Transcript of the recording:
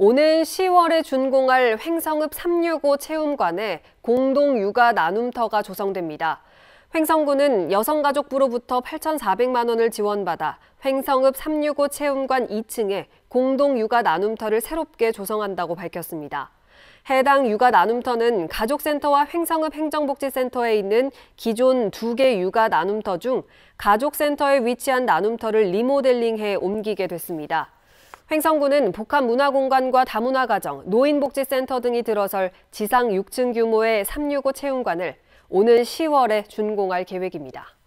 오는 10월에 준공할 횡성읍 365 체험관에 공동 육아 나눔터가 조성됩니다. 횡성군은 여성가족부로부터 8,400만 원을 지원받아 횡성읍 365 체험관 2층에 공동 육아 나눔터를 새롭게 조성한다고 밝혔습니다. 해당 육아 나눔터는 가족센터와 횡성읍 행정복지센터에 있는 기존 두개 육아 나눔터 중 가족센터에 위치한 나눔터를 리모델링해 옮기게 됐습니다. 횡성군은 복합문화공간과 다문화가정, 노인복지센터 등이 들어설 지상 6층 규모의 365 체험관을 오는 10월에 준공할 계획입니다.